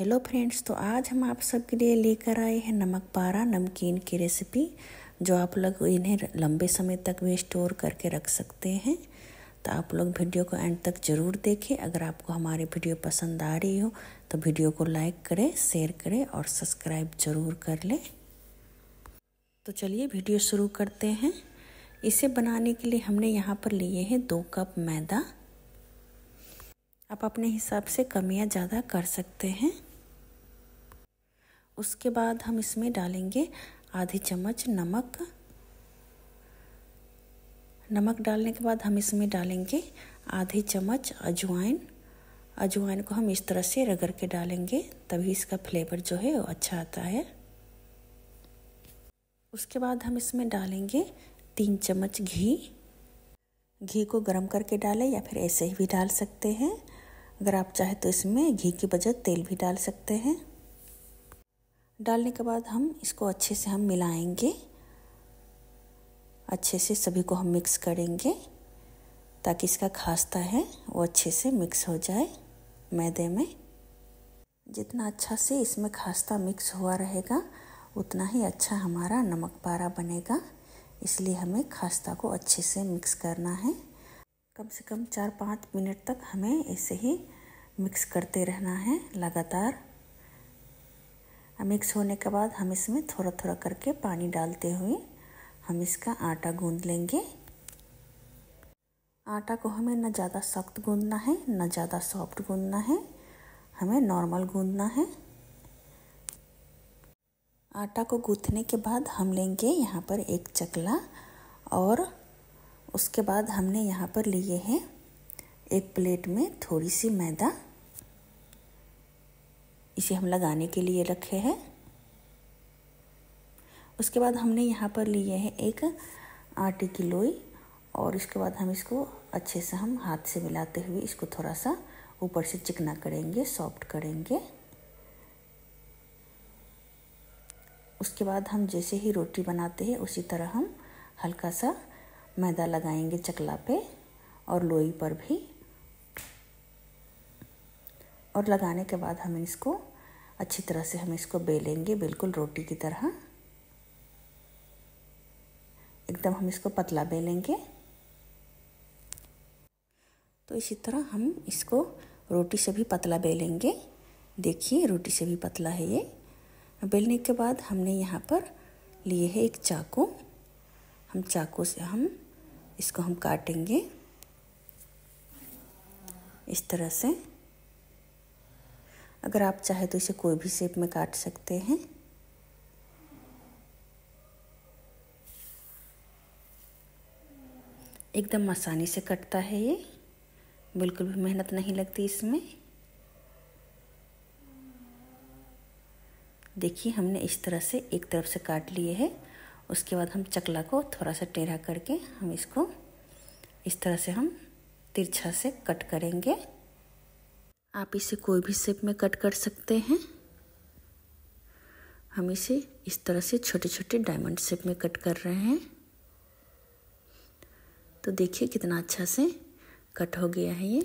hello friends तो आज हम आप सबके लिए लेकर आए हैं नमक पारा नमकीन की रेसिपी जो आप लोग इन्हें लंबे समय तक भी स्टोर करके रख सकते हैं तो आप लोग वीडियो को एंड तक ज़रूर देखें अगर आपको हमारी वीडियो पसंद आ रही हो तो वीडियो को लाइक करें शेयर करें और सब्सक्राइब ज़रूर कर लें तो चलिए वीडियो शुरू करते हैं इसे बनाने के लिए हमने यहाँ पर लिए हैं दो कप मैदा आप अपने हिसाब से कम या ज़्यादा कर सकते हैं उसके बाद हम इसमें डालेंगे आधी चम्मच नमक नमक डालने के बाद हम इसमें डालेंगे आधी चम्मच अजवाइन अजवाइन को हम इस तरह से रगड़ के डालेंगे तभी इसका फ्लेवर जो है वो अच्छा आता है उसके बाद हम इसमें डालेंगे तीन चम्मच घी घी को गर्म करके डालें या फिर ऐसे ही भी डाल सकते हैं अगर आप चाहें तो इसमें घी की बजाय तेल भी डाल सकते हैं डालने के बाद हम इसको अच्छे से हम मिलाएंगे अच्छे से सभी को हम मिक्स करेंगे ताकि इसका खास्ता है वो अच्छे से मिक्स हो जाए मैदे में जितना अच्छा से इसमें खास्ता मिक्स हुआ रहेगा उतना ही अच्छा हमारा नमक पारा बनेगा इसलिए हमें खास्ता को अच्छे से मिक्स करना है कम से कम चार पाँच मिनट तक हमें ऐसे ही मिक्स करते रहना है लगातार मिक्स होने के बाद हम इसमें थोड़ा थोड़ा करके पानी डालते हुए हम इसका आटा गूंद लेंगे आटा को हमें ना ज़्यादा सख्त गूंदना है ना ज़्यादा सॉफ्ट गूंदना है हमें नॉर्मल गूंदना है आटा को गूँथने के बाद हम लेंगे यहाँ पर एक चकला और उसके बाद हमने यहाँ पर लिए हैं एक प्लेट में थोड़ी सी मैदा इसे हम लगाने के लिए रखे हैं उसके बाद हमने यहाँ पर लिए हैं एक आटे की लोई और इसके बाद हम इसको अच्छे से हम हाथ से मिलाते हुए इसको थोड़ा सा ऊपर से चिकना करेंगे सॉफ्ट करेंगे उसके बाद हम जैसे ही रोटी बनाते हैं उसी तरह हम हल्का सा मैदा लगाएंगे चकला पे और लोई पर भी और लगाने के बाद हम इसको अच्छी तरह से हम इसको बेलेंगे बिल्कुल रोटी की तरह एकदम हम इसको पतला बेलेंगे तो इसी तरह हम इसको रोटी से भी पतला बेलेंगे देखिए रोटी से भी पतला है ये बेलने के बाद हमने यहाँ पर लिए है एक चाकू हम चाकू से हम इसको हम काटेंगे इस तरह से अगर आप चाहे तो इसे कोई भी शेप में काट सकते हैं एकदम आसानी से कटता है ये बिल्कुल भी मेहनत नहीं लगती इसमें देखिए हमने इस तरह से एक तरफ से काट लिए है उसके बाद हम चकला को थोड़ा सा टेढ़ा करके हम इसको इस तरह से हम तिरछा से कट करेंगे आप इसे कोई भी शेप में कट कर सकते हैं हम इसे इस तरह से छोटे छोटे डायमंड शेप में कट कर रहे हैं तो देखिए कितना अच्छा से कट हो गया है ये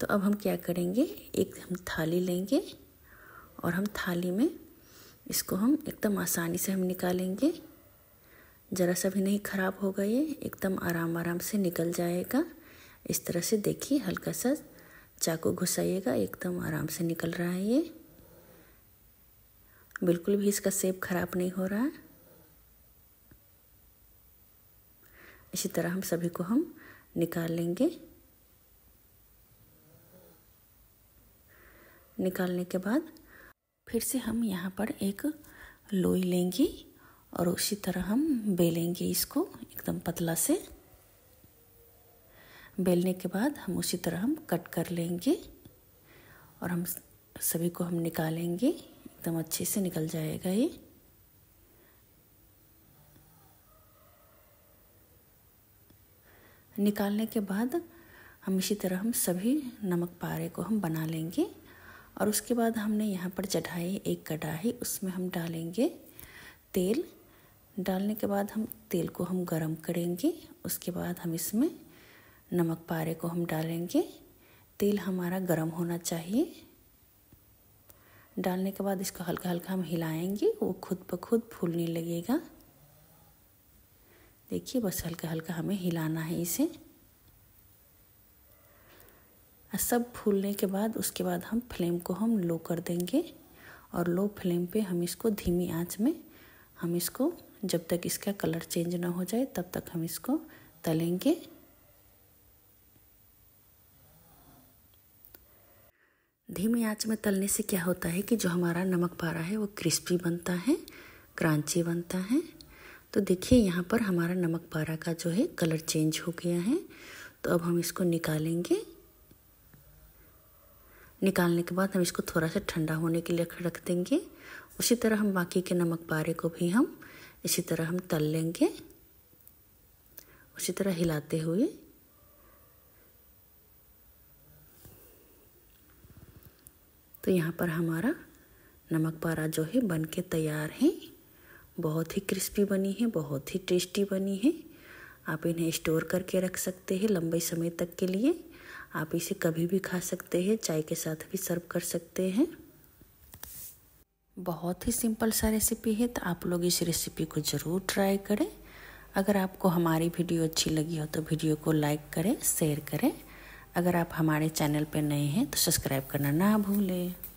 तो अब हम क्या करेंगे एक हम थाली लेंगे और हम थाली में इसको हम एकदम आसानी से हम निकालेंगे ज़रा सा भी नहीं ख़राब होगा ये एकदम आराम आराम से निकल जाएगा इस तरह से देखिए हल्का सा चाकू घुसाइएगा एकदम आराम से निकल रहा है ये बिल्कुल भी इसका सेप खराब नहीं हो रहा है इसी तरह हम सभी को हम निकाल लेंगे निकालने के बाद फिर से हम यहाँ पर एक लोई लेंगे और उसी तरह हम बेलेंगे इसको एकदम पतला से बेलने के बाद हम उसी तरह हम कट कर लेंगे और हम सभी को हम निकालेंगे एकदम अच्छे से निकल जाएगा ये निकालने के बाद हम इसी तरह हम सभी नमक पारे को हम बना लेंगे और उसके बाद हमने यहाँ पर चढ़ाई एक कढ़ाई उसमें हम डालेंगे तेल डालने के बाद हम तेल को हम गरम करेंगे उसके बाद हम इसमें नमक पारे को हम डालेंगे तेल हमारा गर्म होना चाहिए डालने के बाद इसको हल्का हल्का हम हिलाएंगे वो खुद ब खुद फूलने लगेगा देखिए बस हल्का हल्का हमें हिलाना है इसे सब फूलने के बाद उसके बाद हम फ्लेम को हम लो कर देंगे और लो फ्लेम पे हम इसको धीमी आंच में हम इसको जब तक इसका कलर चेंज ना हो जाए तब तक हम इसको तलेंगे धीमी आंच में तलने से क्या होता है कि जो हमारा नमक पारा है वो क्रिस्पी बनता है क्रांची बनता है तो देखिए यहाँ पर हमारा नमक पारा का जो है कलर चेंज हो गया है तो अब हम इसको निकालेंगे निकालने के बाद हम इसको थोड़ा सा ठंडा होने के लिए रख देंगे उसी तरह हम बाकी के नमक पारे को भी हम इसी तरह हम तल लेंगे उसी तरह हिलाते हुए तो यहाँ पर हमारा नमक पारा जो है बन के तैयार है बहुत ही क्रिस्पी बनी है बहुत ही टेस्टी बनी है आप इन्हें स्टोर करके रख सकते हैं लंबे समय तक के लिए आप इसे कभी भी खा सकते हैं चाय के साथ भी सर्व कर सकते हैं बहुत ही सिंपल सा रेसिपी है तो आप लोग इस रेसिपी को ज़रूर ट्राई करें अगर आपको हमारी वीडियो अच्छी लगी हो तो वीडियो को लाइक करें शेयर करें अगर आप हमारे चैनल पर नए हैं तो सब्सक्राइब करना ना भूलें